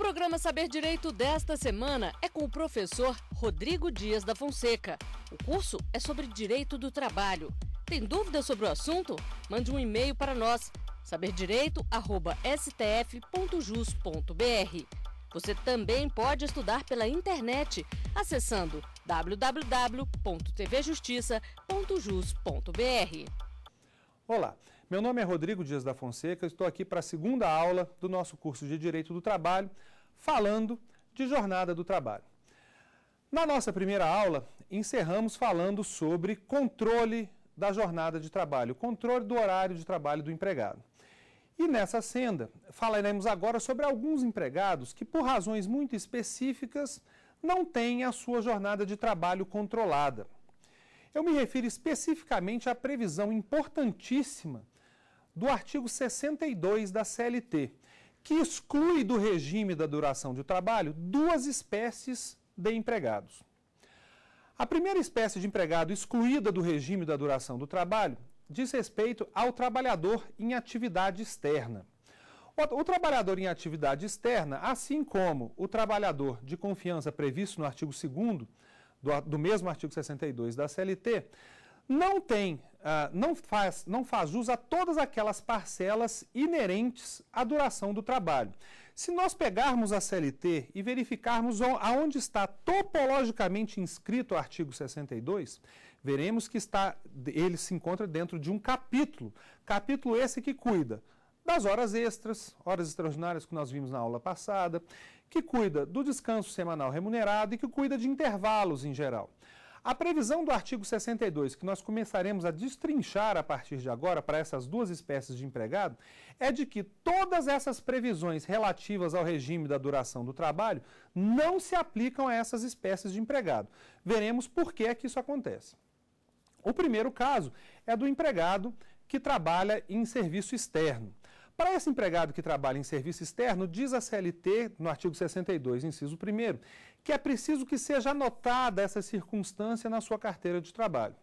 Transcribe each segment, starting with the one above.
programa Saber Direito desta semana é com o professor Rodrigo Dias da Fonseca. O curso é sobre direito do trabalho. Tem dúvidas sobre o assunto? Mande um e-mail para nós, saberdireito.stf.jus.br. Você também pode estudar pela internet acessando www.tvjustiça.jus.br. Olá! Meu nome é Rodrigo Dias da Fonseca, estou aqui para a segunda aula do nosso curso de Direito do Trabalho, falando de jornada do trabalho. Na nossa primeira aula, encerramos falando sobre controle da jornada de trabalho, controle do horário de trabalho do empregado. E nessa senda, falaremos agora sobre alguns empregados que, por razões muito específicas, não têm a sua jornada de trabalho controlada. Eu me refiro especificamente à previsão importantíssima do artigo 62 da CLT, que exclui do regime da duração de trabalho duas espécies de empregados. A primeira espécie de empregado excluída do regime da duração do trabalho diz respeito ao trabalhador em atividade externa. O trabalhador em atividade externa, assim como o trabalhador de confiança previsto no artigo 2 do, do mesmo artigo 62 da CLT, não tem, uh, não, faz, não faz uso a todas aquelas parcelas inerentes à duração do trabalho. Se nós pegarmos a CLT e verificarmos aonde está topologicamente inscrito o artigo 62, veremos que está, ele se encontra dentro de um capítulo, capítulo esse que cuida das horas extras, horas extraordinárias que nós vimos na aula passada, que cuida do descanso semanal remunerado e que cuida de intervalos em geral. A previsão do artigo 62, que nós começaremos a destrinchar a partir de agora para essas duas espécies de empregado, é de que todas essas previsões relativas ao regime da duração do trabalho não se aplicam a essas espécies de empregado. Veremos por que é que isso acontece. O primeiro caso é do empregado que trabalha em serviço externo. Para esse empregado que trabalha em serviço externo, diz a CLT, no artigo 62, inciso 1, que é preciso que seja anotada essa circunstância na sua carteira de trabalho.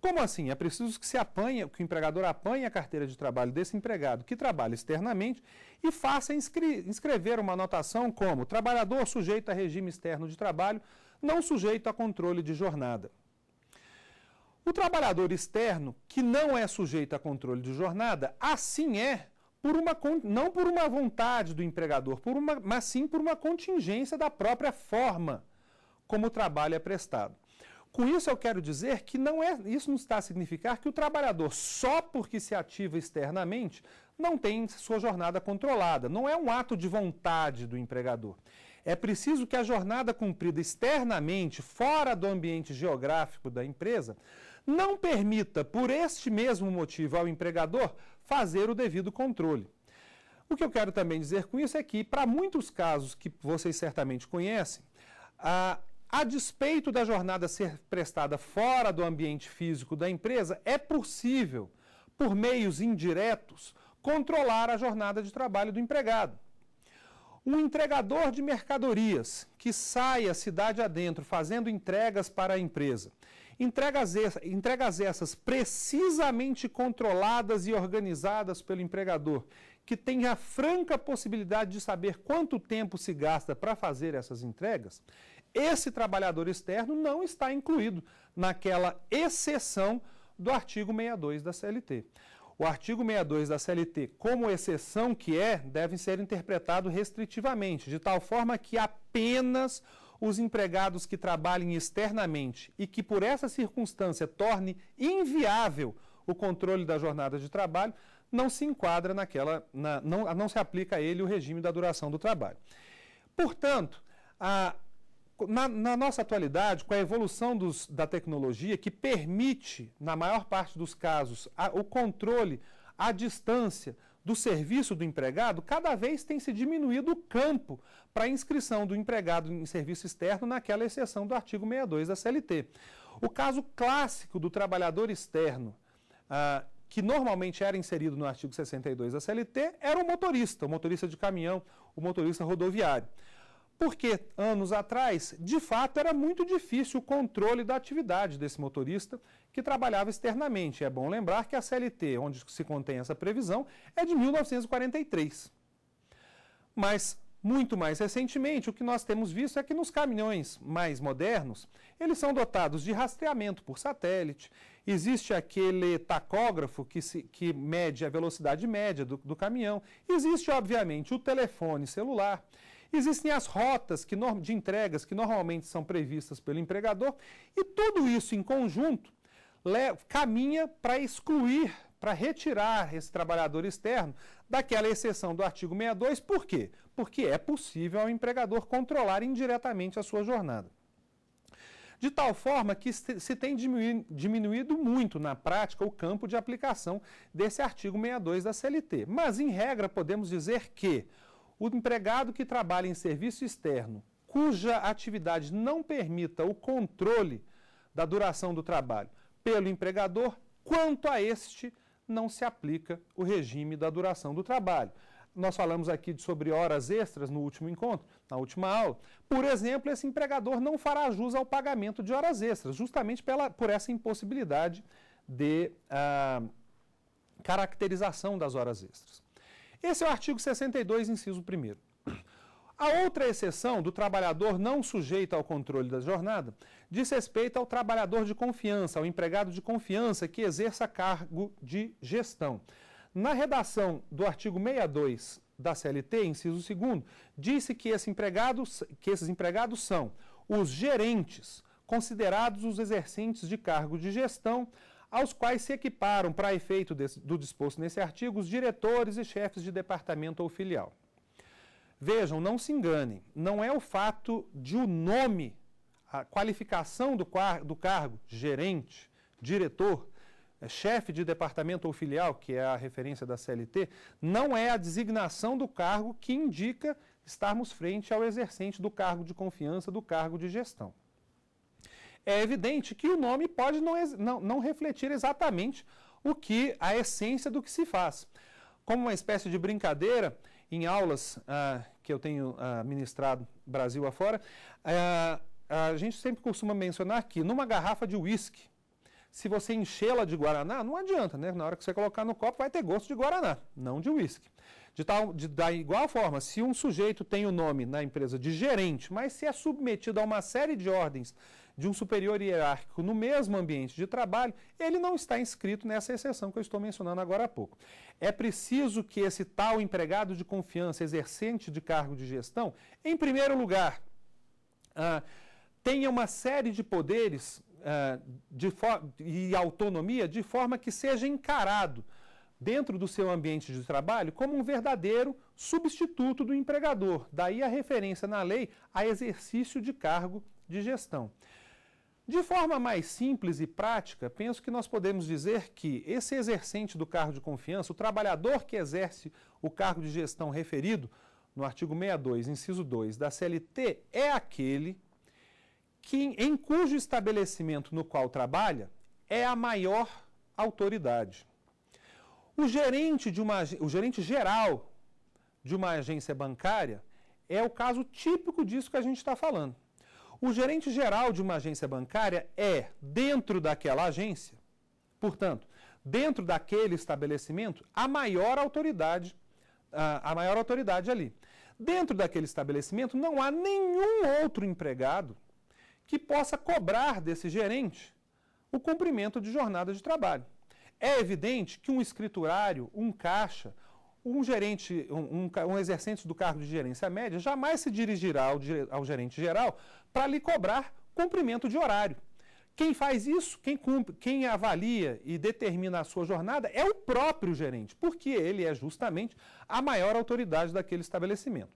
Como assim? É preciso que se apanhe, que o empregador apanhe a carteira de trabalho desse empregado que trabalha externamente e faça inscrever uma anotação como trabalhador sujeito a regime externo de trabalho, não sujeito a controle de jornada. O trabalhador externo que não é sujeito a controle de jornada, assim é por uma, não por uma vontade do empregador, por uma, mas sim por uma contingência da própria forma como o trabalho é prestado. Com isso eu quero dizer que não é, isso não está a significar que o trabalhador, só porque se ativa externamente, não tem sua jornada controlada. Não é um ato de vontade do empregador. É preciso que a jornada cumprida externamente, fora do ambiente geográfico da empresa, não permita, por este mesmo motivo, ao empregador fazer o devido controle. O que eu quero também dizer com isso é que, para muitos casos que vocês certamente conhecem, a, a despeito da jornada ser prestada fora do ambiente físico da empresa, é possível, por meios indiretos, controlar a jornada de trabalho do empregado. Um entregador de mercadorias que sai a cidade adentro fazendo entregas para a empresa Entregas, entregas essas precisamente controladas e organizadas pelo empregador, que tem a franca possibilidade de saber quanto tempo se gasta para fazer essas entregas, esse trabalhador externo não está incluído naquela exceção do artigo 62 da CLT. O artigo 62 da CLT, como exceção que é, deve ser interpretado restritivamente, de tal forma que apenas os empregados que trabalhem externamente e que, por essa circunstância, torne inviável o controle da jornada de trabalho, não se enquadra naquela, na, não, não se aplica a ele o regime da duração do trabalho. Portanto, a, na, na, nossa atualidade, com a evolução dos, da tecnologia, que permite, na maior parte dos casos, a, o controle à distância do serviço do empregado, cada vez tem se diminuído o campo para a inscrição do empregado em serviço externo naquela exceção do artigo 62 da CLT. O caso clássico do trabalhador externo, ah, que normalmente era inserido no artigo 62 da CLT, era o motorista, o motorista de caminhão, o motorista rodoviário porque anos atrás, de fato, era muito difícil o controle da atividade desse motorista que trabalhava externamente. É bom lembrar que a CLT, onde se contém essa previsão, é de 1943. Mas muito mais recentemente, o que nós temos visto é que nos caminhões mais modernos, eles são dotados de rastreamento por satélite, existe aquele tacógrafo que, se, que mede a velocidade média do, do caminhão, existe, obviamente, o telefone celular. Existem as rotas que, de entregas que normalmente são previstas pelo empregador, e tudo isso em conjunto caminha para excluir, para retirar esse trabalhador externo daquela exceção do artigo 62. Por quê? Porque é possível ao empregador controlar indiretamente a sua jornada. De tal forma que se tem diminuído muito na prática o campo de aplicação desse artigo 62 da CLT. Mas, em regra, podemos dizer que o empregado que trabalha em serviço externo, cuja atividade não permita o controle da duração do trabalho pelo empregador, quanto a este, não se aplica o regime da duração do trabalho. Nós falamos aqui sobre horas extras no último encontro, na última aula. Por exemplo, esse empregador não fará jus ao pagamento de horas extras, justamente pela, por essa impossibilidade de ah, caracterização das horas extras. Esse é o artigo 62, inciso 1. A outra exceção do trabalhador não sujeito ao controle da jornada diz respeito ao trabalhador de confiança, ao empregado de confiança que exerça cargo de gestão. Na redação do artigo 62 da CLT, inciso 2, disse que, esse empregado, que esses empregados são os gerentes, considerados os exercentes de cargo de gestão, aos quais se equiparam, para efeito do disposto nesse artigo, os diretores e chefes de departamento ou filial. Vejam, não se enganem, não é o fato de o nome, a qualificação do, do cargo, gerente, diretor, eh, chefe de departamento ou filial, que é a referência da CLT, não é a designação do cargo que indica estarmos frente ao exercente do cargo de confiança, do cargo de gestão é evidente que o nome pode não, não, não refletir exatamente o que a essência do que se faz. Como uma espécie de brincadeira, em aulas ah, que eu tenho ah, ministrado Brasil afora, ah, a gente sempre costuma mencionar que numa garrafa de uísque, se você enchê-la de guaraná, não adianta, né? Na hora que você colocar no copo, vai ter gosto de guaraná, não de uísque. De, tal, de da igual forma, se um sujeito tem o nome na empresa de gerente, mas se é submetido a uma série de ordens de um superior hierárquico no mesmo ambiente de trabalho, ele não está inscrito nessa exceção que eu estou mencionando agora há pouco. É preciso que esse tal empregado de confiança, exercente de cargo de gestão, em primeiro lugar, ah, tenha uma série de poderes ah, de e autonomia de forma que seja encarado dentro do seu ambiente de trabalho como um verdadeiro substituto do empregador. Daí a referência na lei a exercício de cargo de gestão. De forma mais simples e prática, penso que nós podemos dizer que esse exercente do cargo de confiança, o trabalhador que exerce o cargo de gestão referido no artigo 62, inciso 2 da CLT, é aquele que, em cujo estabelecimento no qual trabalha é a maior autoridade. O gerente, de uma, o gerente geral de uma agência bancária é o caso típico disso que a gente está falando. O gerente geral de uma agência bancária é, dentro daquela agência, portanto, dentro daquele estabelecimento, a maior autoridade, a maior autoridade ali. Dentro daquele estabelecimento não há nenhum outro empregado que possa cobrar desse gerente o cumprimento de jornada de trabalho. É evidente que um escriturário, um caixa, um gerente, um, um, um, exercente do cargo de gerência média jamais se dirigirá ao, ao gerente geral para lhe cobrar cumprimento de horário. Quem faz isso, quem, cumpre, quem avalia e determina a sua jornada é o próprio gerente, porque ele é justamente a maior autoridade daquele estabelecimento.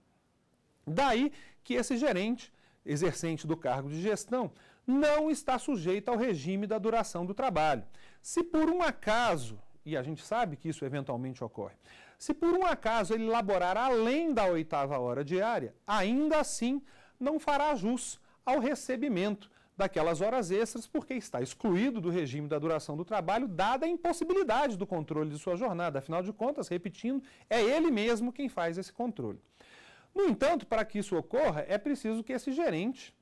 Daí que esse gerente, exercente do cargo de gestão, não está sujeito ao regime da duração do trabalho. Se por um acaso, e a gente sabe que isso eventualmente ocorre, se por um acaso ele laborar além da oitava hora diária, ainda assim não fará jus ao recebimento daquelas horas extras, porque está excluído do regime da duração do trabalho, dada a impossibilidade do controle de sua jornada. Afinal de contas, repetindo, é ele mesmo quem faz esse controle. No entanto, para que isso ocorra, é preciso que esse gerente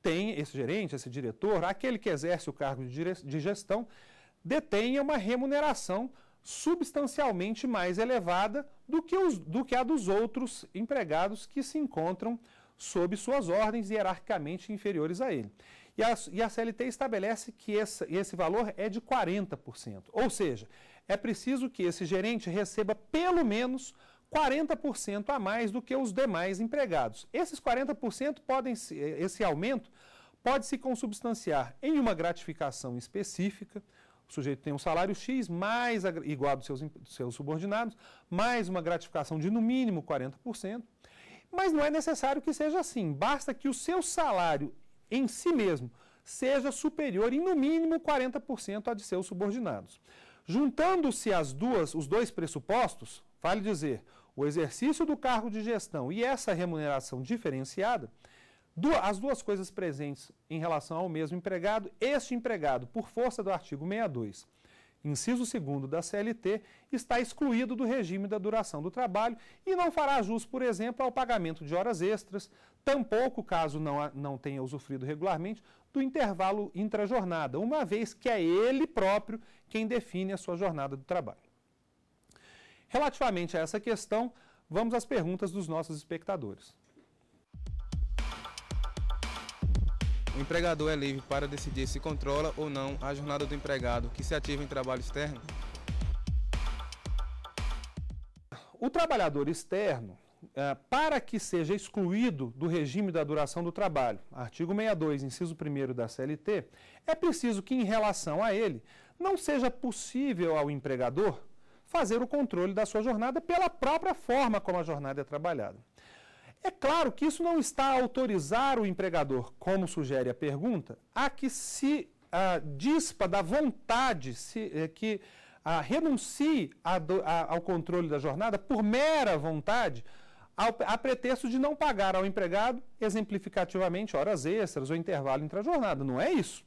tenha, esse gerente, esse diretor, aquele que exerce o cargo de gestão, detenha uma remuneração substancialmente mais elevada do que, os, do que a dos outros empregados que se encontram sob suas ordens hierarquicamente inferiores a ele. E a, e a CLT estabelece que esse, esse valor é de 40%. Ou seja, é preciso que esse gerente receba pelo menos 40% a mais do que os demais empregados. Esses 40% podem esse aumento pode se consubstanciar em uma gratificação específica. O sujeito tem um salário X mais igual dos seus, dos seus subordinados, mais uma gratificação de no mínimo 40%. Mas não é necessário que seja assim. Basta que o seu salário em si mesmo seja superior em no mínimo 40% a de seus subordinados. Juntando-se as duas, os dois pressupostos, vale dizer, o exercício do cargo de gestão e essa remuneração diferenciada, as duas coisas presentes em relação ao mesmo empregado, este empregado, por força do artigo 62, inciso 2 da CLT, está excluído do regime da duração do trabalho e não fará jus, por exemplo, ao pagamento de horas extras, tampouco, caso não, não tenha usufruído regularmente, do intervalo intrajornada, uma vez que é ele próprio quem define a sua jornada do trabalho. Relativamente a essa questão, vamos às perguntas dos nossos espectadores. O empregador é livre para decidir se controla ou não a jornada do empregado que se ativa em trabalho externo? O trabalhador externo, é, para que seja excluído do regime da duração do trabalho, artigo 62, inciso 1 da CLT, é preciso que, em relação a ele, não seja possível ao empregador fazer o controle da sua jornada pela própria forma como a jornada é trabalhada. É claro que isso não está a autorizar o empregador, como sugere a pergunta, a que se dispa da vontade se, eh, que renuncie a a, ao controle da jornada por mera vontade, ao, a pretexto de não pagar ao empregado, exemplificativamente, horas extras ou intervalo entre a jornada. Não é isso.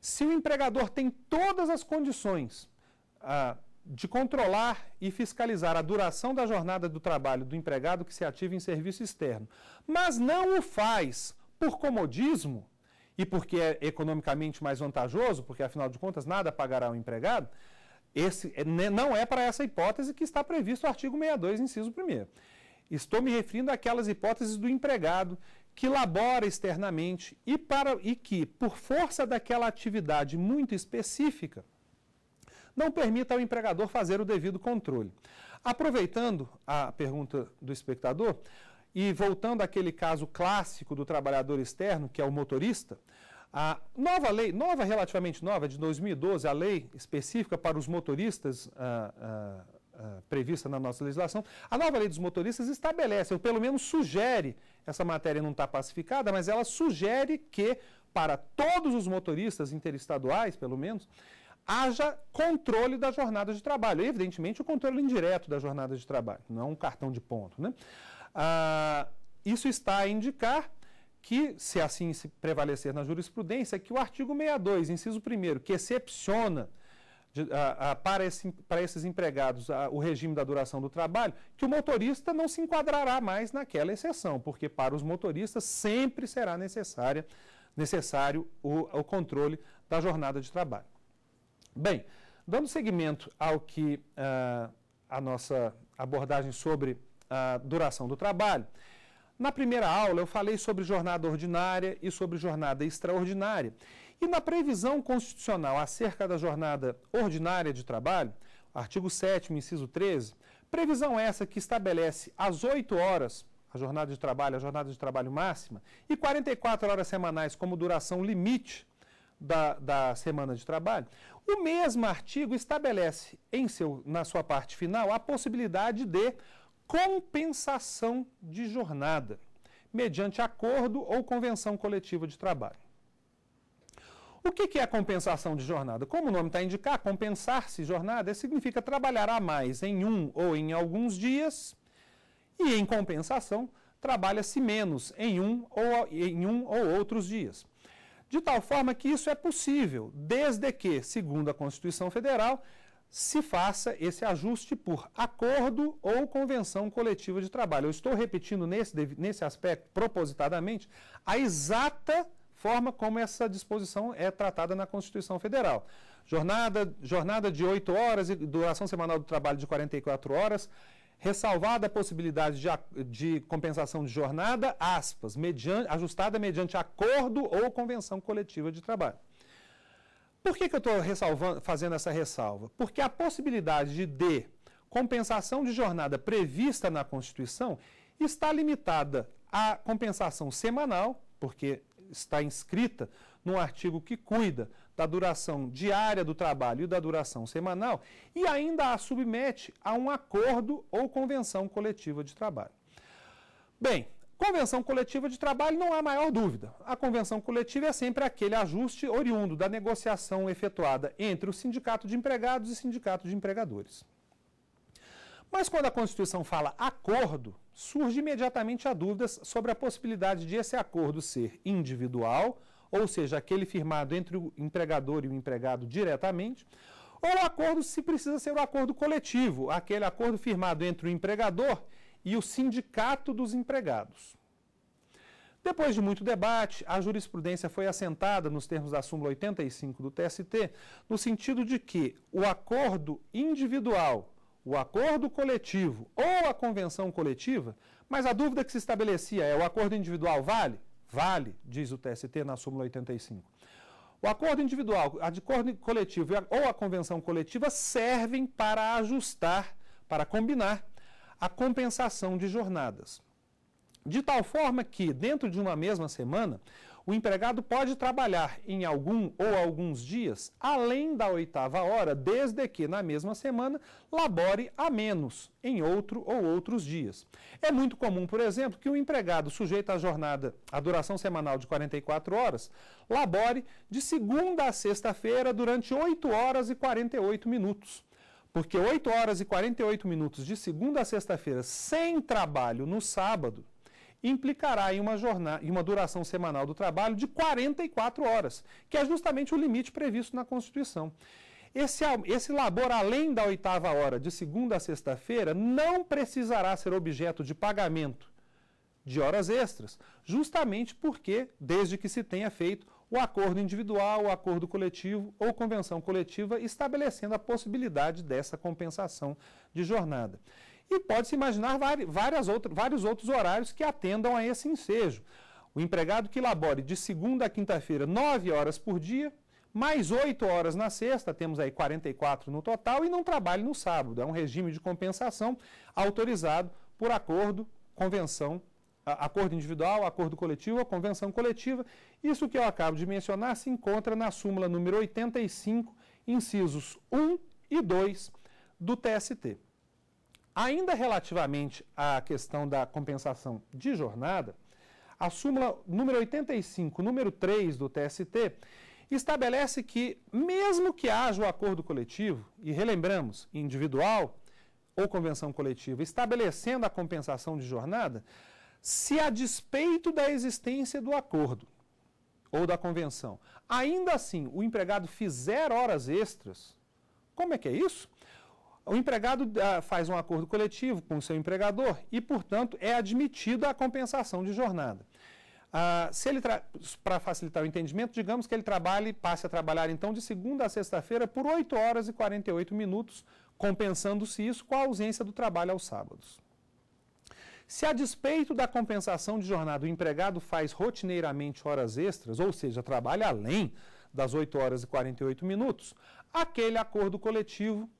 Se o empregador tem todas as condições ah, de controlar e fiscalizar a duração da jornada do trabalho do empregado que se ativa em serviço externo, mas não o faz por comodismo e porque é economicamente mais vantajoso, porque afinal de contas nada pagará o empregado, esse é, né, não é para essa hipótese que está previsto o artigo 62, inciso 1. Estou me referindo àquelas hipóteses do empregado que labora externamente e, para, e que, por força daquela atividade muito específica, não permita ao empregador fazer o devido controle. Aproveitando a pergunta do espectador e voltando àquele caso clássico do trabalhador externo, que é o motorista, a nova lei, nova relativamente nova, de 2012, a lei específica para os motoristas Uh, prevista na nossa legislação. A nova lei dos motoristas estabelece, ou pelo menos sugere, essa matéria não está pacificada, mas ela sugere que para todos os motoristas interestaduais, pelo menos, haja controle da jornada de trabalho. evidentemente, o controle indireto da jornada de trabalho, não um cartão de ponto. Né? Ah, isso está a indicar que, se assim se prevalecer na jurisprudência, que o artigo 62, inciso 1, que excepciona de, a, a, para, esse, para, esses empregados a, o regime da duração do trabalho, que o motorista não se enquadrará mais naquela exceção, porque para os motoristas sempre será necessária, necessário o, o controle da jornada de trabalho. Bem, dando seguimento ao que uh, a nossa abordagem sobre a ah, duração do trabalho, na primeira aula eu falei sobre jornada ordinária e sobre jornada extraordinária. E na previsão constitucional acerca da jornada ordinária de trabalho, artigo 7, inciso 13, previsão essa que estabelece as 8 horas a jornada de trabalho, a jornada de trabalho máxima, e 44 horas semanais como duração limite da, da semana de trabalho, o mesmo artigo estabelece em seu, na sua parte final a possibilidade de compensação de jornada, mediante acordo ou convenção coletiva de trabalho. O que é compensação de jornada? Como o nome está a indicar, compensar-se jornada significa trabalhar a mais em um ou em alguns dias e, em compensação, trabalha-se menos em um ou em um ou outros dias de tal forma que isso é possível, desde que, segundo a Constituição Federal, se faça esse ajuste por acordo ou convenção coletiva de trabalho. Eu estou repetindo nesse, nesse aspecto, propositadamente, a exata forma como essa disposição é tratada na Constituição Federal. Jornada, jornada de 8 horas e duração semanal do trabalho de 44 horas, ressalvada a possibilidade de, de compensação de jornada, aspas, mediante, ajustada mediante acordo ou convenção coletiva de trabalho. Por que, que eu estou fazendo essa ressalva? Porque a possibilidade de compensação de jornada prevista na Constituição está limitada à compensação semanal, porque está inscrita no artigo que cuida da duração diária do trabalho e da duração semanal e ainda a submete a um acordo ou convenção coletiva de trabalho. Bem, convenção coletiva de trabalho não há maior dúvida. A convenção coletiva é sempre aquele ajuste oriundo da negociação efetuada entre o sindicato de empregados e sindicato de empregadores. Mas quando a Constituição fala acordo, surge imediatamente a dúvida sobre a possibilidade de esse acordo ser individual ou seja, aquele firmado entre o empregador e o empregado diretamente, ou o acordo se precisa ser o um acordo coletivo, aquele acordo firmado entre o empregador e o sindicato dos empregados. Depois de muito debate, a jurisprudência foi assentada nos termos da súmula 85 do TST, no sentido de que o acordo individual, o acordo coletivo ou a convenção coletiva, mas a dúvida que se estabelecia é o acordo individual vale? Vale, diz o TST na súmula 85. O acordo individual, a acordo coletivo ou a convenção coletiva servem para ajustar, para combinar a compensação de jornadas. De tal forma que, dentro de uma mesma semana, o empregado pode trabalhar em algum ou alguns dias além da oitava hora, desde que na mesma semana labore a menos em outro ou outros dias. É muito comum, por exemplo, que o empregado sujeito à jornada, à duração semanal de 44 horas, labore de segunda a sexta-feira durante 8 horas e 48 minutos. Porque 8 horas e 48 minutos de segunda a sexta-feira sem trabalho no sábado implicará em uma, jornada, em uma duração semanal do trabalho de 44 horas, que é justamente o limite previsto na Constituição. Esse, esse labor, além da oitava hora, de segunda a sexta-feira, não precisará ser objeto de pagamento de horas extras, justamente porque, desde que se tenha feito o acordo individual, o acordo coletivo ou convenção coletiva estabelecendo a possibilidade dessa compensação de jornada. E pode-se imaginar várias vários outros horários que atendam a esse ensejo. O empregado que labore de segunda a quinta-feira, 9 horas por dia, mais 8 horas na sexta, temos aí 44 no total, e não trabalhe no sábado. É um regime de compensação autorizado por acordo, convenção, acordo individual, acordo coletivo, convenção coletiva. Isso que eu acabo de mencionar se encontra na súmula número 85, incisos 1 e 2 do TST. Ainda relativamente à questão da compensação de jornada, a súmula número 85, número 3 do TST, estabelece que, mesmo que haja o acordo coletivo, e relembramos, individual ou convenção coletiva, estabelecendo a compensação de jornada, se a despeito da existência do acordo ou da convenção, ainda assim o empregado fizer horas extras, como é que é isso? O empregado eh, faz um acordo coletivo com o seu empregador e, portanto, é admitida a compensação de jornada. Ah, se ele para facilitar o entendimento, digamos que ele trabalhe, passe a trabalhar então de segunda a sexta-feira por 8 horas e 48 minutos, compensando-se isso com a ausência do trabalho aos sábados. Se a despeito da compensação de jornada o empregado faz rotineiramente horas extras, ou seja, trabalha além das 8 horas e 48 minutos, aquele acordo coletivo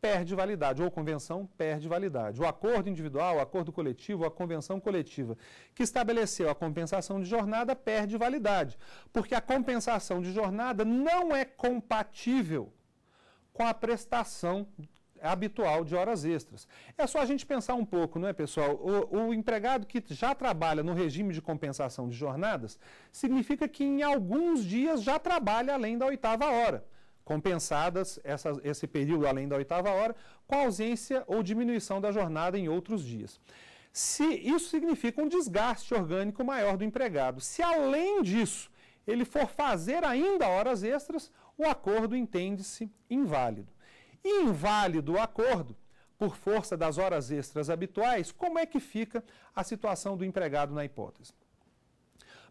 perde validade, ou convenção perde validade. O acordo individual, o acordo coletivo, a convenção coletiva que estabeleceu a compensação de jornada perde validade, porque a compensação de jornada não é compatível com a prestação habitual de horas extras. É só a gente pensar um pouco, não é, pessoal? O, o, empregado que já trabalha no regime de compensação de jornadas significa que em alguns dias já trabalha além da oitava hora compensadas essa, esse período além da oitava hora, com ausência ou diminuição da jornada em outros dias. Se isso significa um desgaste orgânico maior do empregado, se além disso ele for fazer ainda horas extras, o acordo entende-se inválido. E inválido o acordo, por força das horas extras habituais, como é que fica a situação do empregado na hipótese?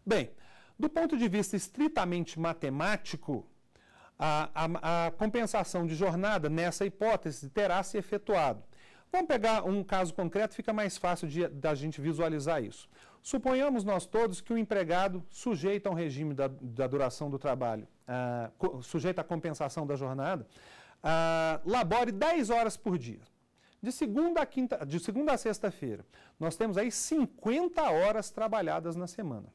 Bem, do ponto de vista estritamente matemático, a, a, a compensação de jornada, nessa hipótese, terá se efetuado. Vamos pegar um caso concreto, fica mais fácil de, da gente visualizar isso. Suponhamos nós todos que o empregado sujeito ao regime da, da duração do trabalho, ah, sujeito à compensação da jornada, ah, labore 10 horas por dia. De segunda a quinta, de segunda a sexta-feira, nós temos aí 50 horas trabalhadas na semana.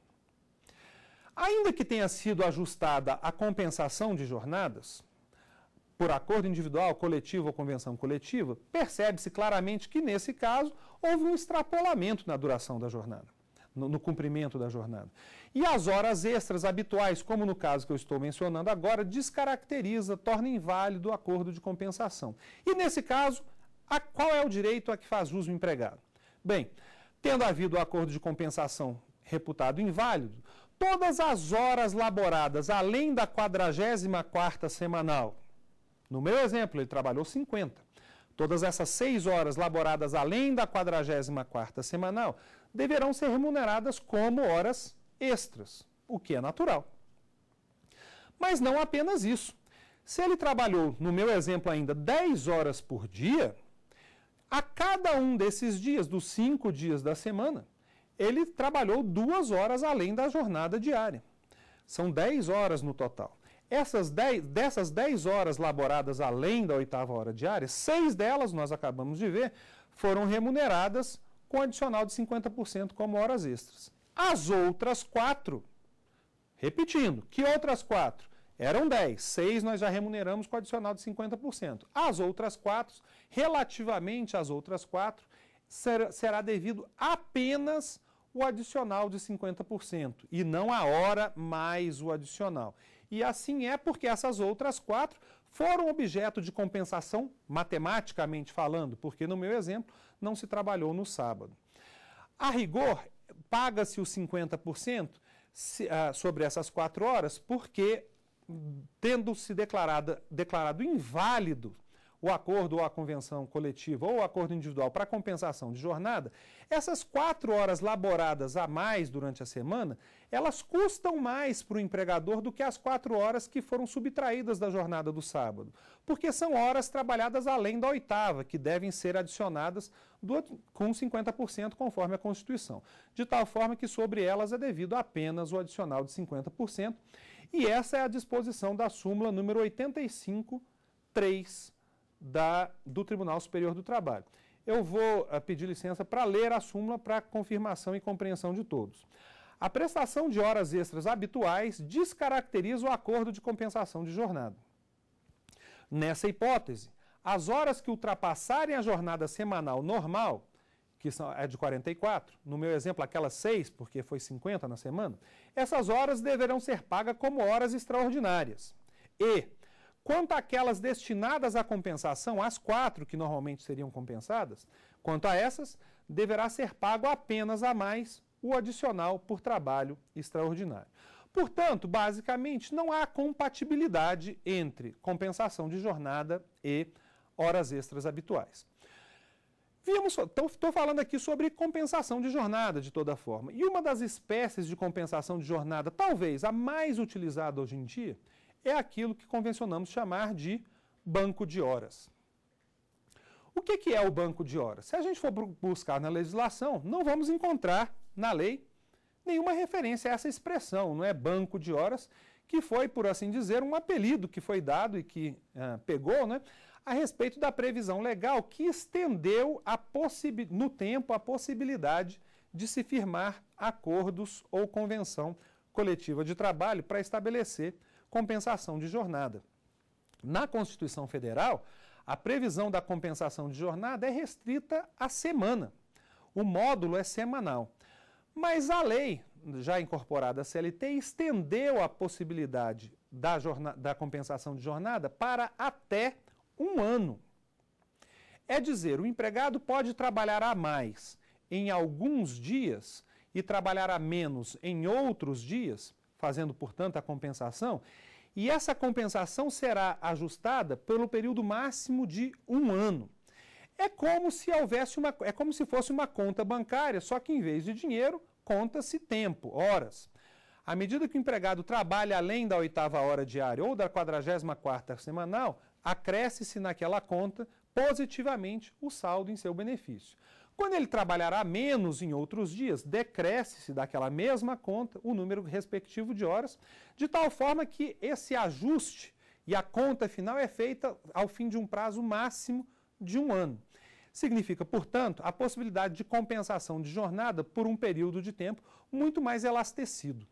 Ainda que tenha sido ajustada a compensação de jornadas, por acordo individual, coletivo ou convenção coletiva, percebe-se claramente que, nesse caso, houve um extrapolamento na duração da jornada, no, no, cumprimento da jornada. E as horas extras habituais, como no caso que eu estou mencionando agora, descaracteriza, torna inválido o acordo de compensação. E, nesse caso, a, qual é o direito a que faz uso o empregado? Bem, tendo havido o acordo de compensação reputado inválido, todas as horas laboradas, além da 44ª semanal. No meu exemplo, ele trabalhou 50. Todas essas seis horas laboradas além da 44ª semanal deverão ser remuneradas como horas extras, o que é natural. Mas não apenas isso. Se ele trabalhou, no meu exemplo ainda, 10 horas por dia, a cada um desses dias, dos cinco dias da semana, ele trabalhou duas horas além da jornada diária. São 10 horas no total. Essas dez dessas 10 horas laboradas além da oitava hora diária, seis delas, nós acabamos de ver, foram remuneradas com adicional de 50% como horas extras. As outras quatro, repetindo, que outras quatro? Eram 10, 6 nós já remuneramos com adicional de 50%. As outras quatro, relativamente às outras quatro, será devido apenas o adicional de 50% e não a hora mais o adicional. E assim é porque essas outras quatro foram objeto de compensação, matematicamente falando, porque no meu exemplo não se trabalhou no sábado. A rigor, paga-se os 50% se, ah, sobre essas quatro horas, porque tendo se declarado inválido o acordo ou a convenção coletiva ou o acordo individual para compensação de jornada, essas quatro horas laboradas a mais durante a semana, elas custam mais para o empregador do que as quatro horas que foram subtraídas da jornada do sábado, porque são horas trabalhadas além da oitava, que devem ser adicionadas do, com 50% conforme a Constituição, de tal forma que sobre elas é devido apenas o adicional de 50%, e essa é a disposição da súmula número 85, 3 da, do Tribunal Superior do Trabalho. Eu vou eh, pedir licença para ler a súmula para confirmação e compreensão de todos. A prestação de horas extras habituais descaracteriza o acordo de compensação de jornada. Nessa hipótese, as horas que ultrapassarem a jornada semanal normal, que são, é de 44, no meu exemplo, aquelas 6, porque foi 50 na semana, essas horas deverão ser pagas como horas extraordinárias. E Quanto àquelas destinadas à compensação, as quatro que normalmente seriam compensadas, quanto a essas, deverá ser pago apenas a mais o adicional por trabalho extraordinário. Portanto, basicamente, não há compatibilidade entre compensação de jornada e horas extras habituais. Estou falando aqui sobre compensação de jornada, de toda forma. E uma das espécies de compensação de jornada, talvez a mais utilizada hoje em dia, é aquilo que convencionamos chamar de banco de horas. O que, que é o banco de horas? Se a gente for buscar na legislação, não vamos encontrar na lei nenhuma referência a essa expressão, não é banco de horas, que foi, por assim dizer, um apelido que foi dado e que ah, pegou, né, a respeito da previsão legal que estendeu no tempo a possibilidade de se firmar acordos ou convenção coletiva de trabalho para estabelecer compensação de jornada. Na Constituição Federal, a previsão da compensação de jornada é restrita à semana. O módulo é semanal. Mas a lei, já incorporada à CLT, estendeu a possibilidade da, da compensação de jornada para até um ano. É dizer, o empregado pode trabalhar a mais em alguns dias e trabalhar a menos em outros dias, fazendo, portanto, a compensação, e essa compensação será ajustada pelo período máximo de um ano. É como se houvesse uma, é como se fosse uma conta bancária, só que em vez de dinheiro, conta-se tempo, horas. À medida que o empregado trabalha além da oitava hora diária ou da quadragésima quarta semanal, acresce-se naquela conta positivamente o saldo em seu benefício. Quando ele trabalhará menos em outros dias, decresce-se daquela mesma conta o número respectivo de horas, de tal forma que esse ajuste e a conta final é feita ao fim de um prazo máximo de um ano. Significa, portanto, a possibilidade de compensação de jornada por um período de tempo muito mais elastecido.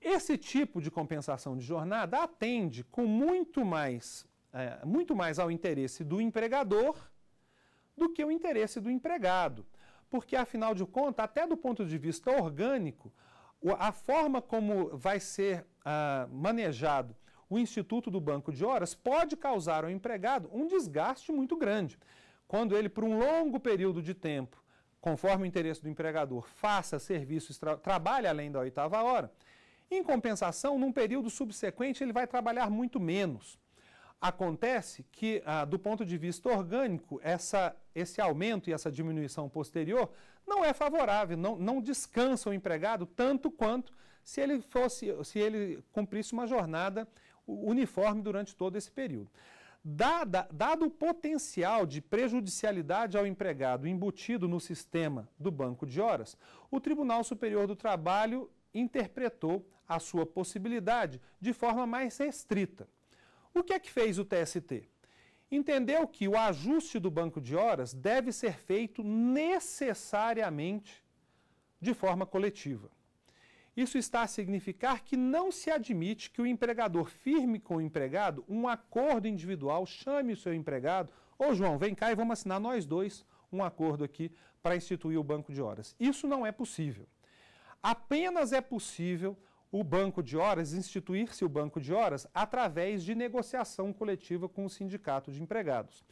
Esse tipo de compensação de jornada atende com muito mais, é, muito mais ao interesse do empregador do que o interesse do empregado. Porque, afinal de contas, até do ponto de vista orgânico, a forma como vai ser ah, manejado o instituto do banco de horas pode causar ao empregado um desgaste muito grande. Quando ele, por um longo período de tempo, conforme o interesse do empregador, faça serviços, trabalhe além da oitava hora, em compensação, num período subsequente, ele vai trabalhar muito menos. Acontece que, ah, do ponto de vista orgânico, essa, esse aumento e essa diminuição posterior não é favorável, não, não descansa o empregado tanto quanto se ele fosse, se ele cumprisse uma jornada uniforme durante todo esse período. Dada, dado o potencial de prejudicialidade ao empregado embutido no sistema do banco de horas, o Tribunal Superior do Trabalho interpretou a sua possibilidade de forma mais restrita. O que é que fez o TST? Entendeu que o ajuste do banco de horas deve ser feito necessariamente de forma coletiva. Isso está a significar que não se admite que o empregador firme com o empregado um acordo individual, chame o seu empregado, ô João, vem cá e vamos assinar nós dois um acordo aqui para instituir o banco de horas. Isso não é possível. Apenas é possível o banco de horas, instituir-se o banco de horas através de negociação coletiva com o sindicato de empregados.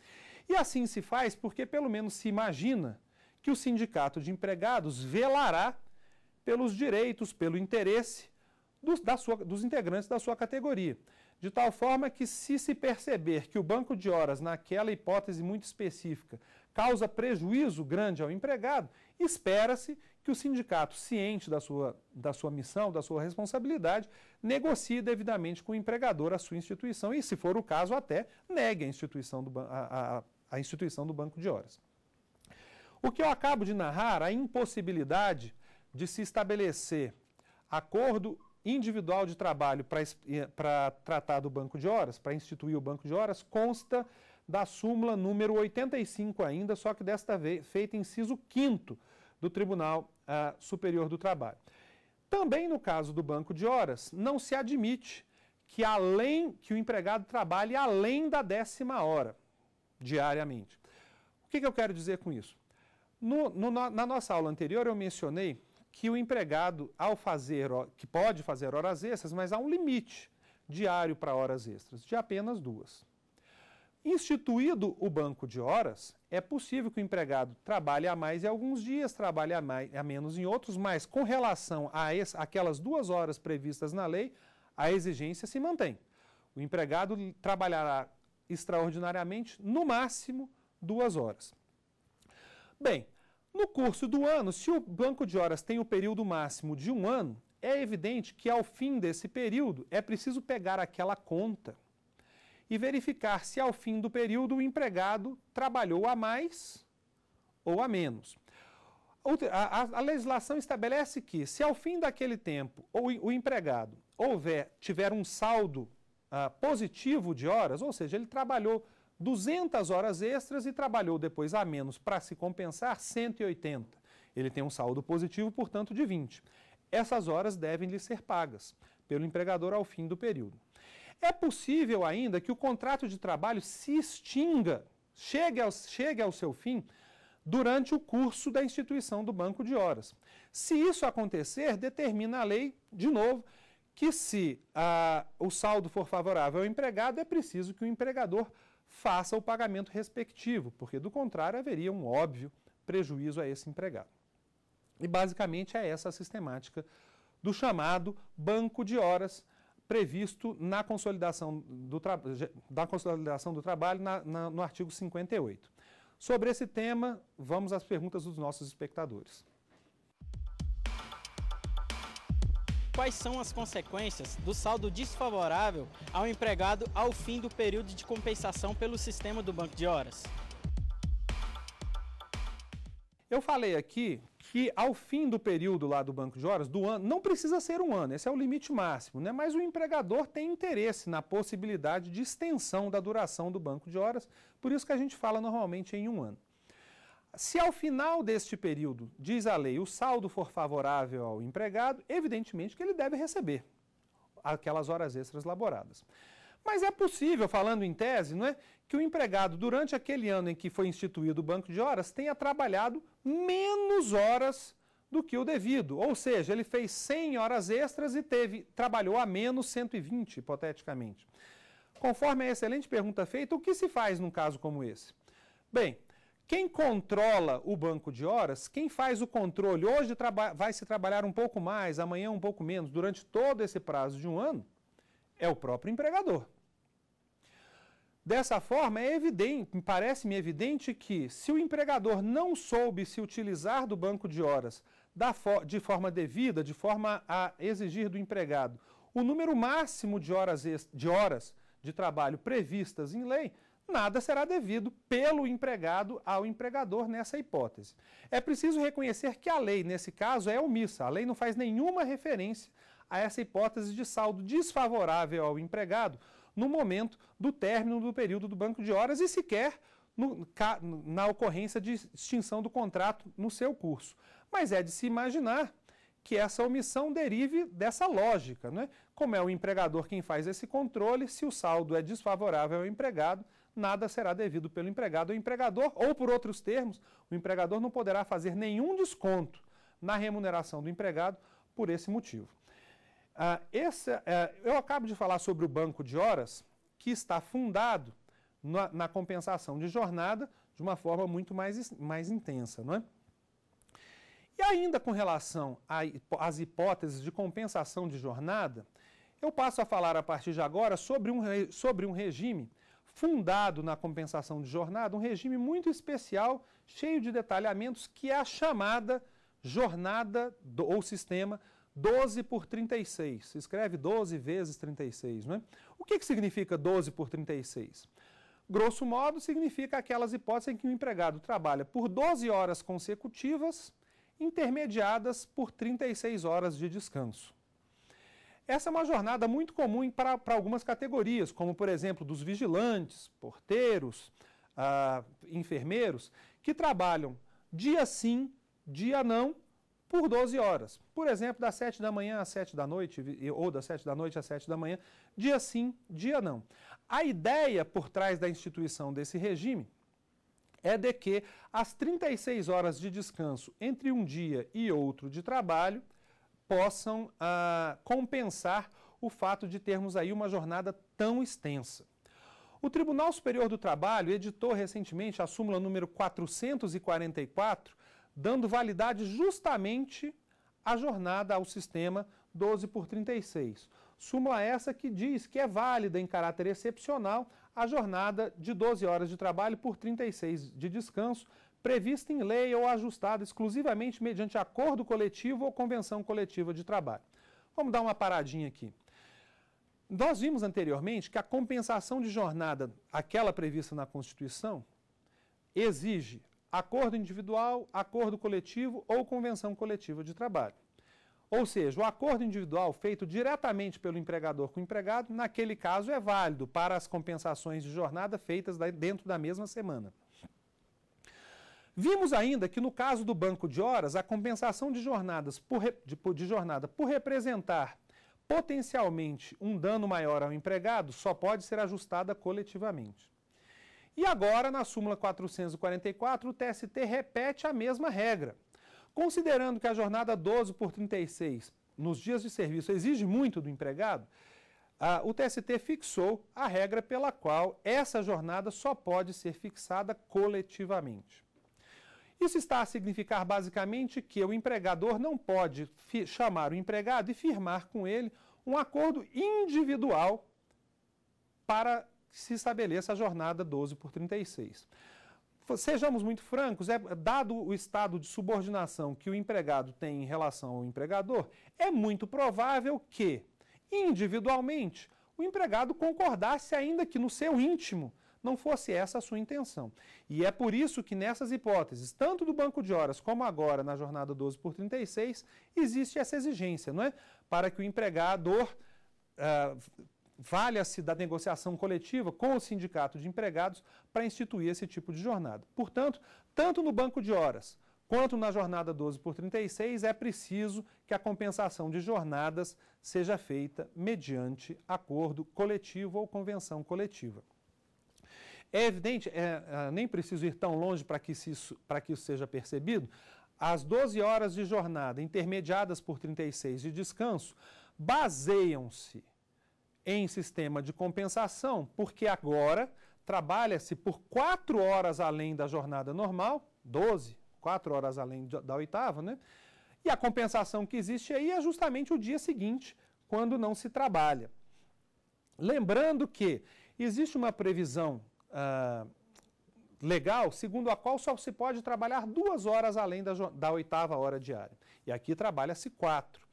E assim se faz porque, pelo menos, se imagina que o sindicato de empregados velará pelos direitos, pelo interesse dos, sua, dos integrantes da sua categoria. De tal forma que, se se perceber que o banco de horas, naquela hipótese muito específica, causa prejuízo grande ao empregado, espera-se que o sindicato, ciente da sua, da sua missão, da sua responsabilidade, negocie devidamente com o empregador a sua instituição e, se for o caso, até negue a instituição do, a, a, a instituição do banco de horas. O que eu acabo de narrar, a impossibilidade de se estabelecer acordo individual de trabalho para eh, tratar do banco de horas, para instituir o banco de horas, consta da súmula número 85 ainda, só que desta vez feita inciso 5 do Tribunal ah, superior do Trabalho. Também no caso do banco de horas, não se admite que além que o empregado trabalhe além da décima hora diariamente. O que, que eu quero dizer com isso? No, no, na nossa aula anterior eu mencionei que o empregado, ao fazer, que pode fazer horas extras, mas há um limite diário para horas extras, de apenas duas. Instituído o banco de horas, é possível que o empregado trabalhe a mais em alguns dias, trabalhe a, mais, a menos em outros, mas com relação a aquelas duas horas previstas na lei, a exigência se mantém. O empregado trabalhará extraordinariamente, no máximo, duas horas. Bem, no curso do ano, se o banco de horas tem o período máximo de um ano, é evidente que ao fim desse período é preciso pegar aquela conta e verificar se ao fim do período o empregado trabalhou a mais ou a menos. a, a, legislação estabelece que, se ao fim daquele tempo ou, o empregado houver, tiver um saldo ah, positivo de horas, ou seja, ele trabalhou 200 horas extras e trabalhou depois a menos para se compensar 180. Ele tem um saldo positivo, portanto, de 20. Essas horas devem lhe ser pagas pelo empregador ao fim do período. É possível ainda que o contrato de trabalho se extinga, chegue ao, chegue ao seu fim, durante o curso da instituição do banco de horas. Se isso acontecer, determina a lei, de novo, que se ah, o saldo for favorável ao empregado, é preciso que o empregador faça o pagamento respectivo, porque do contrário haveria um óbvio prejuízo a esse empregado. E basicamente é essa a sistemática do chamado banco de horas, previsto na consolidação do, da consolidação do trabalho na, na, no artigo 58. Sobre esse tema, vamos às perguntas dos nossos espectadores. Quais são as consequências do saldo desfavorável ao empregado ao fim do período de compensação pelo sistema do banco de horas? Eu falei aqui que ao fim do período lá do banco de horas, do ano, não precisa ser um ano, esse é o limite máximo, né? mas o empregador tem interesse na possibilidade de extensão da duração do banco de horas, por isso que a gente fala normalmente em um ano. Se ao final deste período, diz a lei, o saldo for favorável ao empregado, evidentemente que ele deve receber aquelas horas extras laboradas. Mas é possível, falando em tese, não é, que o empregado, durante aquele ano em que foi instituído o banco de horas, tenha trabalhado menos horas do que o devido. Ou seja, ele fez 100 horas extras e teve trabalhou a menos 120, hipoteticamente. Conforme a excelente pergunta feita, o que se faz num caso como esse? Bem, quem controla o banco de horas, quem faz o controle, hoje vai se trabalhar um pouco mais, amanhã um pouco menos, durante todo esse prazo de um ano, é o próprio empregador. Dessa forma, é evidente, parece-me evidente que, se o empregador não soube se utilizar do banco de horas de forma devida, de forma a exigir do empregado o número máximo de horas, de horas de trabalho previstas em lei, nada será devido pelo empregado ao empregador nessa hipótese. É preciso reconhecer que a lei, nesse caso, é omissa. A lei não faz nenhuma referência a essa hipótese de saldo desfavorável ao empregado no momento do término do período do banco de horas e sequer no, na ocorrência de extinção do contrato no seu curso. Mas é de se imaginar que essa omissão derive dessa lógica, né? Como é o empregador quem faz esse controle, se o saldo é desfavorável ao empregado, nada será devido pelo empregado ao empregador, ou por outros termos, o empregador não poderá fazer nenhum desconto na remuneração do empregado por esse motivo. Ah, esse, é, eu acabo de falar sobre o banco de horas, que está fundado na, na compensação de jornada de uma forma muito mais, mais intensa. Não é? E ainda com relação às hipóteses de compensação de jornada, eu passo a falar a partir de agora sobre um, sobre um regime fundado na compensação de jornada, um regime muito especial, cheio de detalhamentos, que é a chamada jornada do, ou sistema 12 por 36. Se escreve 12 vezes 36, não é? O que, que significa 12 por 36? Grosso modo, significa aquelas hipóteses em que o empregado trabalha por 12 horas consecutivas, intermediadas por 36 horas de descanso. Essa é uma jornada muito comum para, algumas categorias, como, por exemplo, dos vigilantes, porteiros, ah, enfermeiros, que trabalham dia sim, dia não, por 12 horas. Por exemplo, das 7 da manhã às 7 da noite, ou das 7 da noite às 7 da manhã, dia sim, dia não. A ideia por trás da instituição desse regime é de que as 36 horas de descanso entre um dia e outro de trabalho possam ah, compensar o fato de termos aí uma jornada tão extensa. O Tribunal Superior do Trabalho editou recentemente a súmula número 444 dando validade justamente à jornada ao sistema 12 por 36. Súmula essa que diz que é válida em caráter excepcional a jornada de 12 horas de trabalho por 36 de descanso, prevista em lei ou ajustada exclusivamente mediante acordo coletivo ou convenção coletiva de trabalho. Vamos dar uma paradinha aqui. Nós vimos anteriormente que a compensação de jornada, aquela prevista na Constituição, exige acordo individual, acordo coletivo ou convenção coletiva de trabalho. Ou seja, o acordo individual feito diretamente pelo empregador com o empregado, naquele caso, é válido para as compensações de jornada feitas dentro da mesma semana. Vimos ainda que no caso do banco de horas, a compensação de, jornadas por, de, de jornada por representar potencialmente um dano maior ao empregado só pode ser ajustada coletivamente. E agora, na súmula 444, o TST repete a mesma regra. Considerando que a jornada 12 por 36 nos dias de serviço exige muito do empregado, o TST fixou a regra pela qual essa jornada só pode ser fixada coletivamente. Isso está a significar basicamente que o empregador não pode chamar o empregado e firmar com ele um acordo individual para se estabeleça a jornada 12 por 36. Sejamos muito francos, é, dado o estado de subordinação que o empregado tem em relação ao empregador, é muito provável que, individualmente, o empregado concordasse, ainda que no seu íntimo, não fosse essa a sua intenção. E é por isso que nessas hipóteses, tanto do banco de horas como agora na jornada 12 por 36, existe essa exigência, não é? Para que o empregador uh, valha-se da negociação coletiva com o sindicato de empregados para instituir esse tipo de jornada. Portanto, tanto no banco de horas quanto na jornada 12 por 36, é preciso que a compensação de jornadas seja feita mediante acordo coletivo ou convenção coletiva. É evidente, é, é nem preciso ir tão longe para que, isso, para que isso seja percebido, as 12 horas de jornada intermediadas por 36 de descanso baseiam-se em sistema de compensação, porque agora trabalha-se por quatro horas além da jornada normal, 12, quatro horas além da oitava, né? E a compensação que existe aí é justamente o dia seguinte, quando não se trabalha. Lembrando que existe uma previsão ah, legal, segundo a qual só se pode trabalhar duas horas além da, da oitava hora diária. E aqui trabalha-se quatro.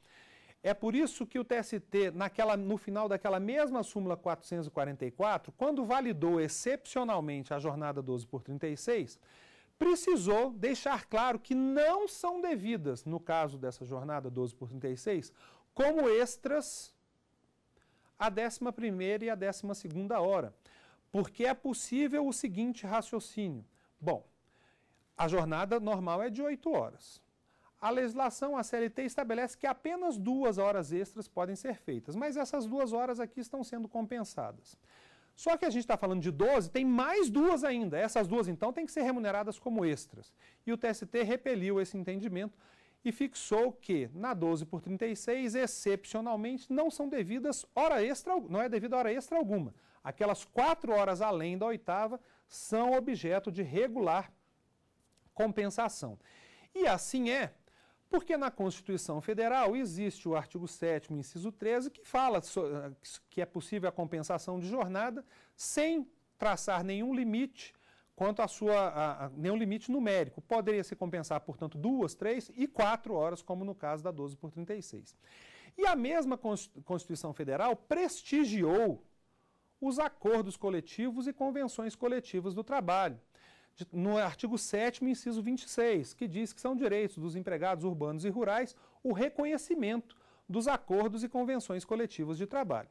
É por isso que o TST, naquela, no final daquela mesma súmula 444, quando validou excepcionalmente a jornada 12 por 36, precisou deixar claro que não são devidas, no caso dessa jornada 12 por 36, como extras a 11ª e a 12ª hora, porque é possível o seguinte raciocínio. Bom, a jornada normal é de 8 horas. A legislação, a CLT, estabelece que apenas duas horas extras podem ser feitas, mas essas duas horas aqui estão sendo compensadas. Só que a gente está falando de 12, tem mais duas ainda. Essas duas, então, têm que ser remuneradas como extras. E o TST repeliu esse entendimento e fixou que, na 12 por 36, excepcionalmente, não são devidas hora extra, não é devida hora extra alguma. Aquelas quatro horas além da oitava são objeto de regular compensação. E assim é porque na Constituição Federal existe o artigo 7, inciso 13, que fala que é possível a compensação de jornada sem traçar nenhum limite quanto à sua. A, nenhum limite numérico. Poderia se compensar, portanto, duas, três e quatro horas, como no caso da 12 por 36. E a mesma Constituição Federal prestigiou os acordos coletivos e convenções coletivas do trabalho no artigo 7, inciso 26, que diz que são direitos dos empregados urbanos e rurais o reconhecimento dos acordos e convenções coletivas de trabalho.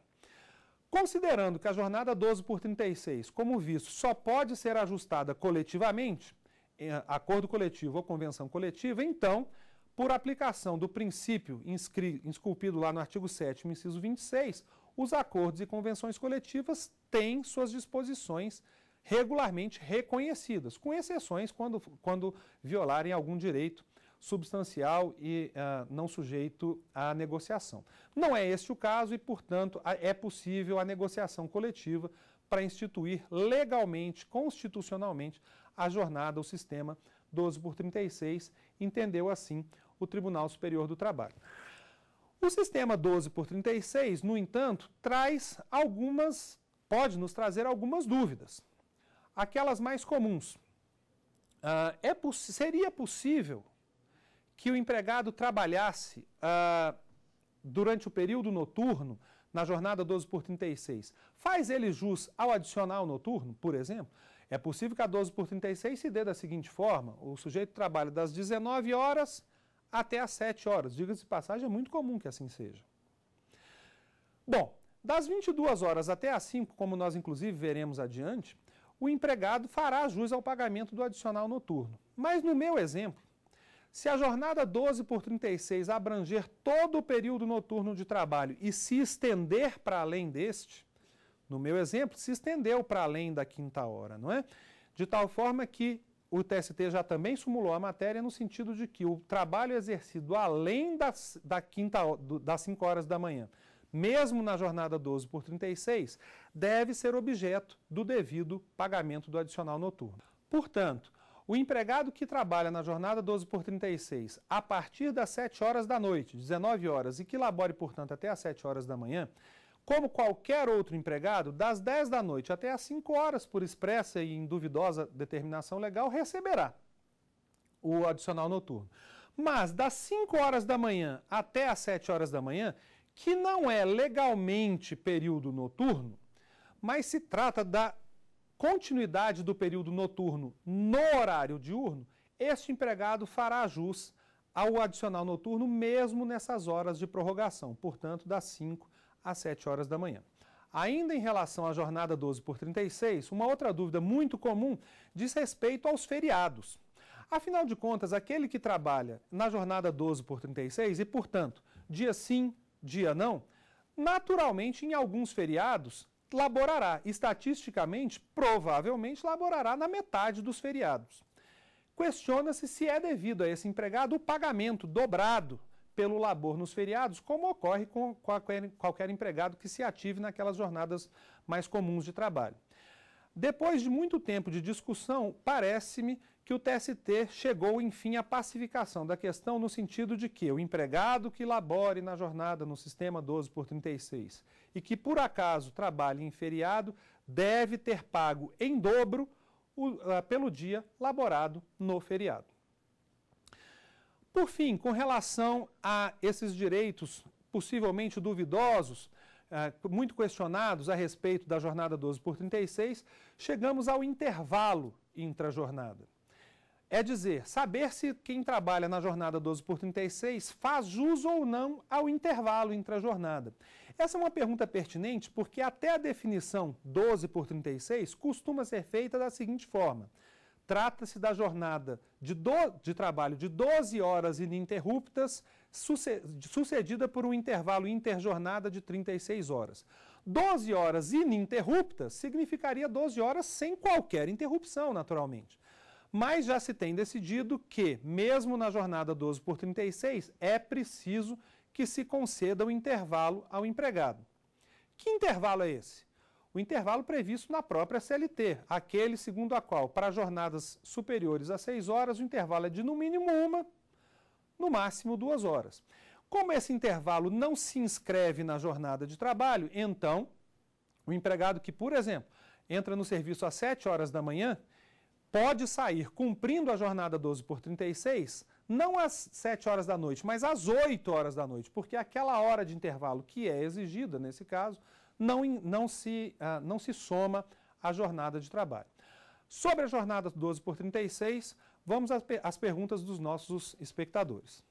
Considerando que a jornada 12 por 36, como visto, só pode ser ajustada coletivamente, eh, acordo coletivo ou convenção coletiva, então, por aplicação do princípio esculpido lá no artigo 7, inciso 26, os acordos e convenções coletivas têm suas disposições regularmente reconhecidas, com exceções quando, quando violarem algum direito substancial e uh, não sujeito à negociação. Não é este o caso e, portanto, é possível a negociação coletiva para instituir legalmente, constitucionalmente, a jornada, o sistema 12 por 36, entendeu assim o Tribunal Superior do Trabalho. O sistema 12 por 36, no entanto, traz algumas, pode nos trazer algumas dúvidas aquelas mais comuns. Uh, é poss seria possível que o empregado trabalhasse uh, durante o período noturno na jornada 12 por 36? Faz ele jus ao adicional noturno, por exemplo? É possível que a 12 por 36 se dê da seguinte forma: o sujeito trabalha das 19 horas até às 7 horas. Diga-se de passagem, é muito comum que assim seja. Bom, das 22 horas até às 5, como nós inclusive veremos adiante, o empregado fará jus ao pagamento do adicional noturno. Mas no meu exemplo, se a jornada 12 por 36 abranger todo o período noturno de trabalho e se estender para além deste, no meu exemplo, se estendeu para além da quinta hora, não é? De tal forma que o TST já também simulou a matéria no sentido de que o trabalho exercido além das, da quinta, das 5 horas da manhã mesmo na jornada 12 por 36, deve ser objeto do devido pagamento do adicional noturno. Portanto, o empregado que trabalha na jornada 12 por 36 a partir das 7 horas da noite, 19 horas, e que labore, portanto, até as 7 horas da manhã, como qualquer outro empregado, das 10 da noite até as 5 horas, por expressa e em duvidosa determinação legal, receberá o adicional noturno. Mas das 5 horas da manhã até as 7 horas da manhã, que não é legalmente período noturno, mas se trata da continuidade do período noturno no horário diurno, este empregado fará jus ao adicional noturno mesmo nessas horas de prorrogação, portanto, das 5 às 7 horas da manhã. Ainda em relação à jornada 12 por 36, uma outra dúvida muito comum diz respeito aos feriados. Afinal de contas, aquele que trabalha na jornada 12 por 36 e, portanto, dia sim, dia não, naturalmente em alguns feriados laborará, estatisticamente, provavelmente laborará na metade dos feriados. Questiona-se se é devido a esse empregado o pagamento dobrado pelo labor nos feriados, como ocorre com qualquer, qualquer empregado que se ative naquelas jornadas mais comuns de trabalho. Depois de muito tempo de discussão, parece-me que o TST chegou, enfim, à pacificação da questão no sentido de que o empregado que labore na jornada no sistema 12 por 36 e que, por acaso, trabalhe em feriado, deve ter pago em dobro o, ah, pelo dia laborado no feriado. Por fim, com relação a esses direitos possivelmente duvidosos, ah, muito questionados a respeito da jornada 12 por 36, chegamos ao intervalo intra-jornada é dizer, saber se quem trabalha na jornada 12 por 36 faz jus ou não ao intervalo entre a jornada. Essa é uma pergunta pertinente porque até a definição 12 por 36 costuma ser feita da seguinte forma. Trata-se da jornada de, do, de, trabalho de 12 horas ininterruptas, sucedida por um intervalo interjornada de 36 horas. 12 horas ininterruptas significaria 12 horas sem qualquer interrupção, naturalmente. Mas já se tem decidido que, mesmo na jornada 12 por 36, é preciso que se conceda o um intervalo ao empregado. Que intervalo é esse? O intervalo previsto na própria CLT, aquele segundo a qual, para jornadas superiores a 6 horas, o intervalo é de no mínimo uma, no máximo duas horas. Como esse intervalo não se inscreve na jornada de trabalho, então o empregado que, por exemplo, entra no serviço às 7 horas da manhã, pode sair cumprindo a jornada 12 por 36, não às 7 horas da noite, mas às 8 horas da noite, porque aquela hora de intervalo que é exigida nesse caso não, não, se, uh, não se soma à jornada de trabalho. Sobre a jornada 12 por 36, vamos às, às perguntas dos nossos espectadores.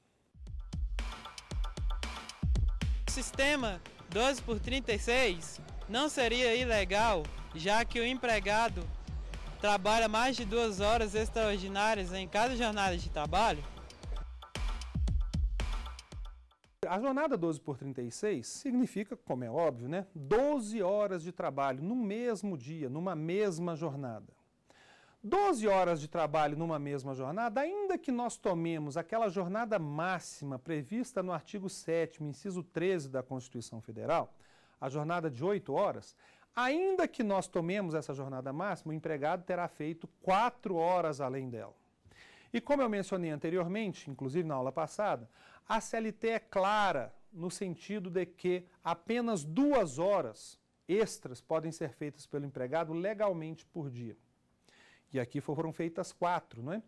O sistema 12 por 36 não seria ilegal, já que o empregado trabalha mais de duas horas extraordinárias em cada jornada de trabalho? A jornada 12 por 36 significa, como é óbvio, né, 12 horas de trabalho no mesmo dia, numa mesma jornada. 12 horas de trabalho numa mesma jornada, ainda que nós tomemos aquela jornada máxima prevista no artigo 7, inciso 13 da Constituição Federal, a jornada de 8 horas, Ainda que nós tomemos essa jornada máxima, o empregado terá feito quatro horas além dela. E como eu mencionei anteriormente, inclusive na aula passada, a CLT é clara no sentido de que apenas duas horas extras podem ser feitas pelo empregado legalmente por dia. E aqui foram feitas quatro, não é?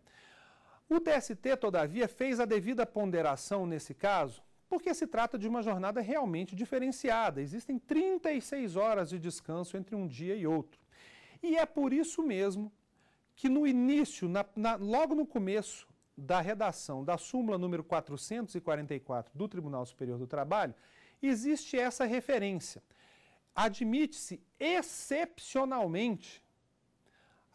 O TST, todavia, fez a devida ponderação nesse caso, porque se trata de uma jornada realmente diferenciada. Existem 36 horas de descanso entre um dia e outro. E é por isso mesmo que no início, na, na, logo no começo da redação da súmula número 444 do Tribunal Superior do Trabalho, existe essa referência. Admite-se excepcionalmente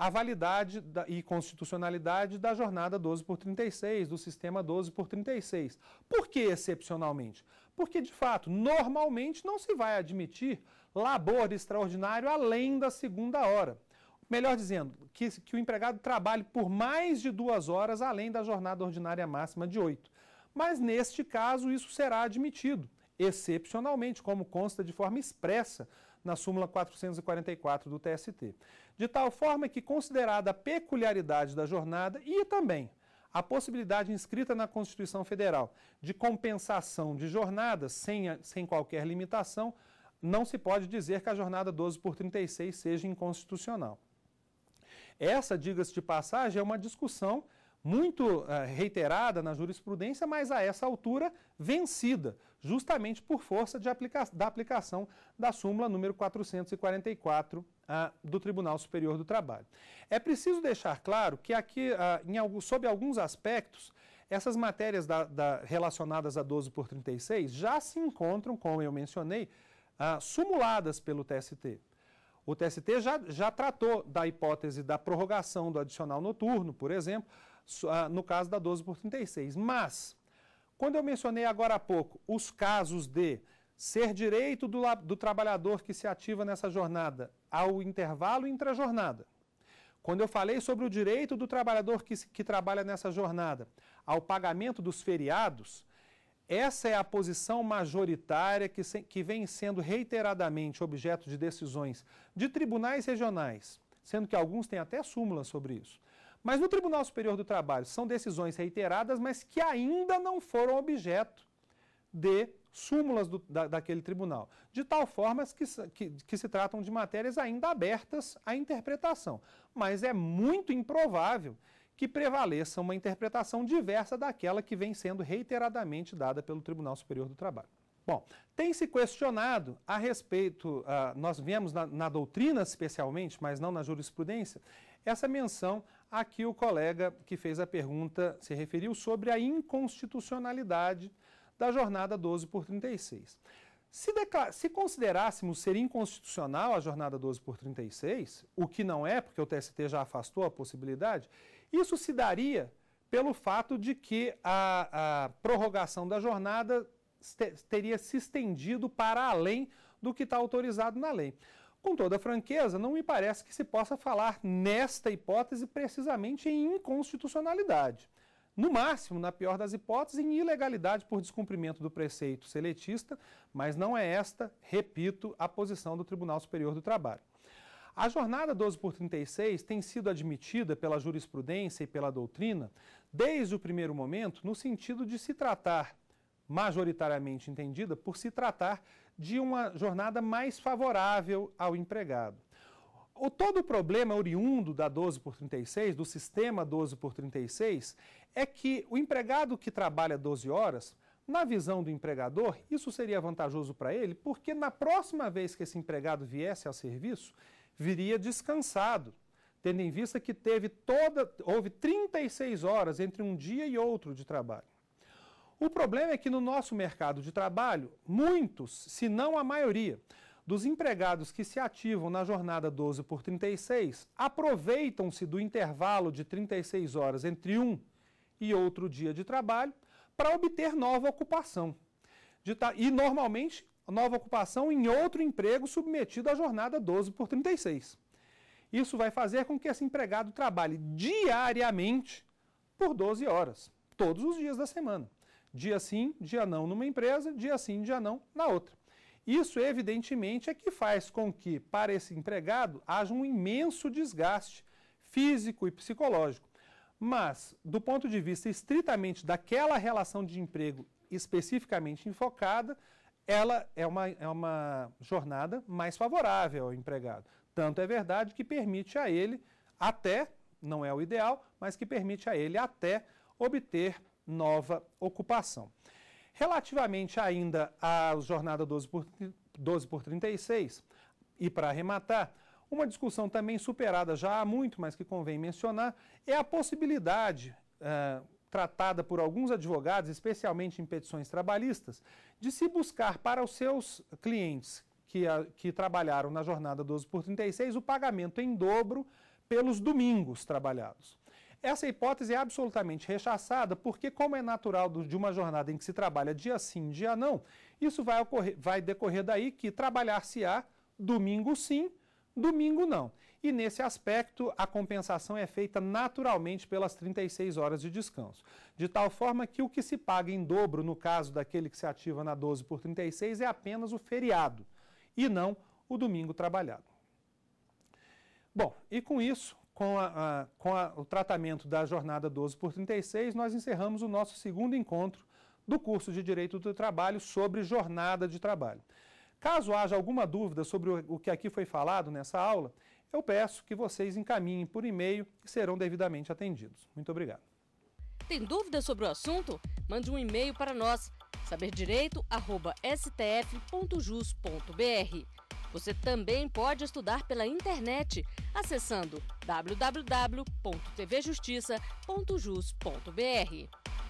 a validade da, e constitucionalidade da jornada 12 por 36, do sistema 12 por 36. Por que excepcionalmente? Porque, de fato, normalmente não se vai admitir labor extraordinário além da segunda hora. Melhor dizendo, que, que o empregado trabalhe por mais de duas horas além da jornada ordinária máxima de oito. Mas, neste caso, isso será admitido, excepcionalmente, como consta de forma expressa na súmula 444 do TST. De tal forma que, considerada a peculiaridade da jornada e também a possibilidade inscrita na Constituição Federal de compensação de jornadas sem, sem qualquer limitação, não se pode dizer que a jornada 12 por 36 seja inconstitucional. Essa, diga-se de passagem, é uma discussão muito uh, reiterada na jurisprudência, mas a essa altura vencida, justamente por força aplica da aplicação da súmula número 444 uh, ah, do Tribunal Superior do Trabalho. É preciso deixar claro que aqui, uh, sob alguns aspectos, essas matérias da, da, relacionadas a 12 por 36 já se encontram, como eu mencionei, ah, sumuladas pelo TST. O TST já, já tratou da hipótese da prorrogação do adicional noturno, por exemplo, ah, no caso da 12 por 36. Mas, quando eu mencionei agora há pouco os casos de ser direito do, do trabalhador que se ativa nessa jornada ao intervalo intra-jornada, quando eu falei sobre o direito do trabalhador que, que trabalha nessa jornada ao pagamento dos feriados, essa é a posição majoritária que, se, que vem sendo reiteradamente objeto de decisões de tribunais regionais, sendo que alguns têm até súmula sobre isso. Mas no Tribunal Superior do Trabalho são decisões reiteradas, mas que ainda não foram objeto de súmulas do, da, daquele tribunal, de tal forma que, que, que se tratam de matérias ainda abertas à interpretação. Mas é muito improvável que prevaleça uma interpretação diversa daquela que vem sendo reiteradamente dada pelo Tribunal Superior do Trabalho. Bom, tem se questionado a respeito, uh, nós vemos na, na doutrina especialmente, mas não na jurisprudência, essa menção Aqui o colega que fez a pergunta se referiu sobre a inconstitucionalidade da jornada 12 por 36. Se, se, considerássemos ser inconstitucional a jornada 12 por 36, o que não é, porque o TST já afastou a possibilidade, isso se daria pelo fato de que a, a prorrogação da jornada teria se estendido para além do que está autorizado na lei. Com toda franqueza, não me parece que se possa falar nesta hipótese precisamente em inconstitucionalidade. No máximo, na pior das hipóteses, em ilegalidade por descumprimento do preceito seletista, mas não é esta, repito, a posição do Tribunal Superior do Trabalho. A jornada 12 por 36 tem sido admitida pela jurisprudência e pela doutrina desde o primeiro momento no sentido de se tratar, majoritariamente entendida, por se tratar de uma jornada mais favorável ao empregado. O, todo o problema oriundo da 12 por 36, do sistema 12 por 36, é que o empregado que trabalha 12 horas, na visão do empregador, isso seria vantajoso para ele, porque na próxima vez que esse empregado viesse ao serviço, viria descansado, tendo em vista que teve toda, houve 36 horas entre um dia e outro de trabalho. O problema é que no nosso mercado de trabalho, muitos, se não a maioria, dos empregados que se ativam na jornada 12 por 36 aproveitam-se do intervalo de 36 horas entre um e outro dia de trabalho para obter nova ocupação. E normalmente, nova ocupação em outro emprego submetido à jornada 12 por 36. Isso vai fazer com que esse empregado trabalhe diariamente por 12 horas, todos os dias da semana. Dia sim, dia não numa empresa, dia sim, dia não na outra. Isso, evidentemente, é que faz com que, para esse empregado, haja um imenso desgaste físico e psicológico. Mas, do ponto de vista estritamente daquela relação de emprego especificamente enfocada, ela é uma, é uma jornada mais favorável ao empregado. Tanto é verdade que permite a ele até, não é o ideal, mas que permite a ele até obter nova ocupação. Relativamente ainda à jornada 12 por, 12 por 36, e para arrematar, uma discussão também superada já há muito, mas que convém mencionar, é a possibilidade, uh, tratada por alguns advogados, especialmente em petições trabalhistas, de se buscar para os seus clientes que, que trabalharam na jornada 12 por 36 o pagamento em dobro pelos domingos trabalhados. Essa hipótese é absolutamente rechaçada, porque, como é natural de uma jornada em que se trabalha dia sim, dia não, isso vai, ocorrer, vai decorrer daí que trabalhar-se-á domingo sim, domingo não. E nesse aspecto, a compensação é feita naturalmente pelas 36 horas de descanso. De tal forma que o que se paga em dobro, no caso daquele que se ativa na 12 por 36, é apenas o feriado e não o domingo trabalhado. Bom, e com isso, com, a, a, com a, o tratamento da jornada 12 por 36, nós encerramos o nosso segundo encontro do curso de Direito do Trabalho sobre jornada de trabalho. Caso haja alguma dúvida sobre o, o que aqui foi falado nessa aula, eu peço que vocês encaminhem por e-mail e serão devidamente atendidos. Muito obrigado. Tem dúvidas sobre o assunto? Mande um e-mail para nós, saberdireito.stf.jus.br. Você também pode estudar pela internet acessando www.tvjustiça.jus.br.